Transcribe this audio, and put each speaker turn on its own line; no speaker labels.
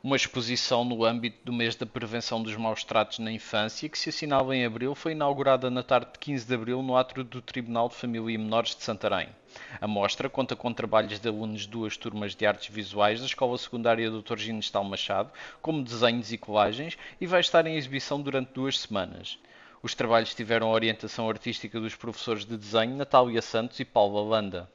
uma exposição no âmbito do mês da prevenção dos maus tratos na infância, que se assinala em abril, foi inaugurada na tarde de 15 de abril no átrio do Tribunal de Família e Menores de Santarém. A mostra conta com trabalhos de alunos de duas turmas de artes visuais da Escola Secundária Dr. Ginestal Machado, como desenhos e colagens, e vai estar em exibição durante duas semanas. Os trabalhos tiveram a orientação artística dos professores de desenho Natália Santos e Paula Landa.